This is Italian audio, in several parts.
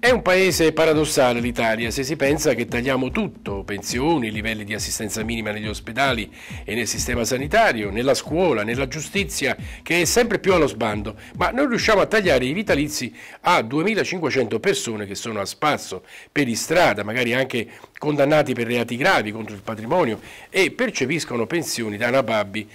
È un paese paradossale l'Italia se si pensa che tagliamo tutto, pensioni, livelli di assistenza minima negli ospedali e nel sistema sanitario, nella scuola, nella giustizia, che è sempre più allo sbando, ma non riusciamo a tagliare i vitalizi a 2500 persone che sono a spasso, per strada, magari anche condannati per reati gravi contro il patrimonio e percepiscono pensioni da nababbi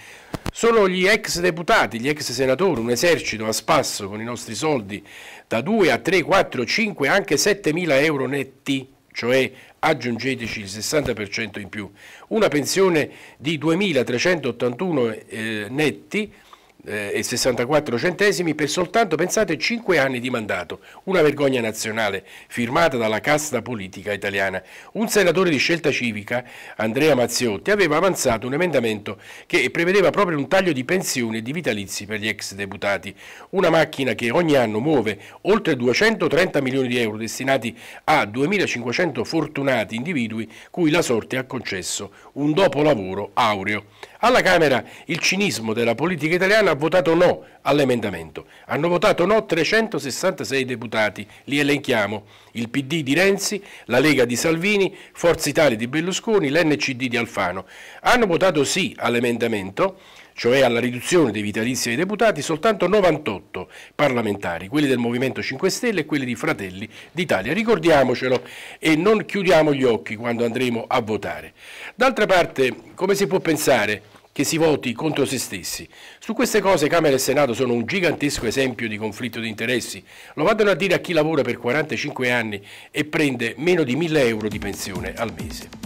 sono gli ex deputati, gli ex senatori, un esercito a spasso con i nostri soldi da 2 a 3, 4, 5, anche 7 mila euro netti, cioè aggiungeteci il 60% in più. Una pensione di 2.381 eh, netti eh, e 64 centesimi per soltanto, pensate, 5 anni di mandato, una vergogna nazionale firmata dalla casta politica italiana. Un senatore di scelta civica, Andrea Mazziotti, aveva avanzato un emendamento che prevedeva proprio un taglio di pensioni e di vitalizi per gli ex deputati, una macchina che ogni anno muove oltre 230 milioni di euro destinati a 2500 fortunati individui cui la sorte ha concesso un dopolavoro aureo. Alla Camera il cinismo della politica italiana votato no all'emendamento. Hanno votato no 366 deputati, li elenchiamo, il PD di Renzi, la Lega di Salvini, Forza Italia di Berlusconi, l'NCD di Alfano. Hanno votato sì all'emendamento cioè alla riduzione dei vitalizi dei deputati, soltanto 98 parlamentari, quelli del Movimento 5 Stelle e quelli di Fratelli d'Italia. Ricordiamocelo e non chiudiamo gli occhi quando andremo a votare. D'altra parte, come si può pensare che si voti contro se stessi. Su queste cose Camera e Senato sono un gigantesco esempio di conflitto di interessi. Lo vadano a dire a chi lavora per 45 anni e prende meno di 1000 euro di pensione al mese.